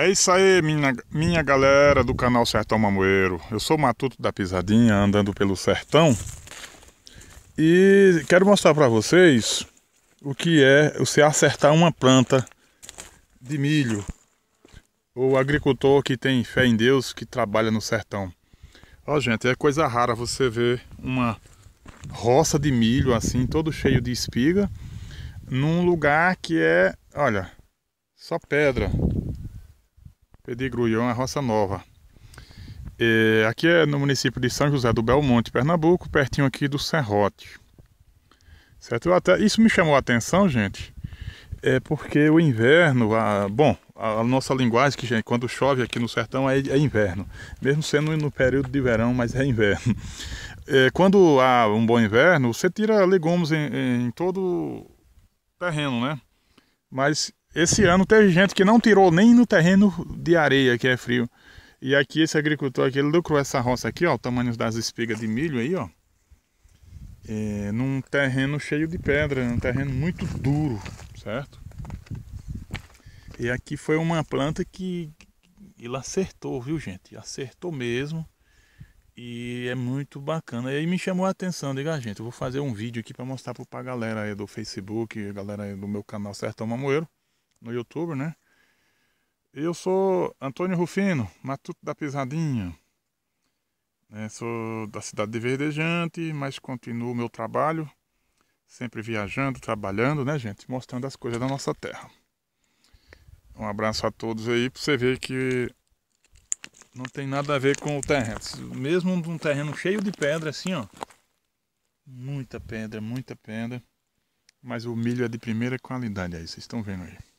É isso aí, minha, minha galera do canal Sertão Mamoeiro. Eu sou o Matuto da Pisadinha, andando pelo sertão. E quero mostrar para vocês o que é você acertar uma planta de milho. O agricultor que tem fé em Deus, que trabalha no sertão. Ó, gente, é coisa rara você ver uma roça de milho assim, todo cheio de espiga, num lugar que é, olha, só pedra Pedigruião é roça nova. É, aqui é no município de São José do Belmonte, Pernambuco, pertinho aqui do Serrote. Certo? Até, isso me chamou a atenção, gente, é porque o inverno, a, bom, a, a, nossa linguagem, que gente, quando chove aqui no sertão é, é, inverno, mesmo sendo no período de verão, mas é inverno. É, quando há um bom inverno, você tira legumes em, em todo o terreno, né? Mas esse ano teve gente que não tirou nem no terreno de areia, que é frio. E aqui esse agricultor aqui, ele lucrou essa roça aqui, ó, o tamanho das espigas de milho aí, ó. É, num terreno cheio de pedra, num terreno muito duro, certo? E aqui foi uma planta que ele acertou, viu gente? Acertou mesmo. E é muito bacana. E aí me chamou a atenção, diga a ah, gente, eu vou fazer um vídeo aqui para mostrar para a galera aí do Facebook, a galera aí do meu canal Sertão Mamoeiro, no YouTube, né? Eu sou Antônio Rufino, matuto da Pisadinha. Né? Sou da cidade de Verdejante, mas continuo meu trabalho, sempre viajando, trabalhando, né, gente? Mostrando as coisas da nossa terra. Um abraço a todos aí, para você ver que não tem nada a ver com o terreno. Mesmo um terreno cheio de pedra, assim, ó. Muita pedra, muita pedra. Mas o milho é de primeira qualidade aí, vocês estão vendo aí.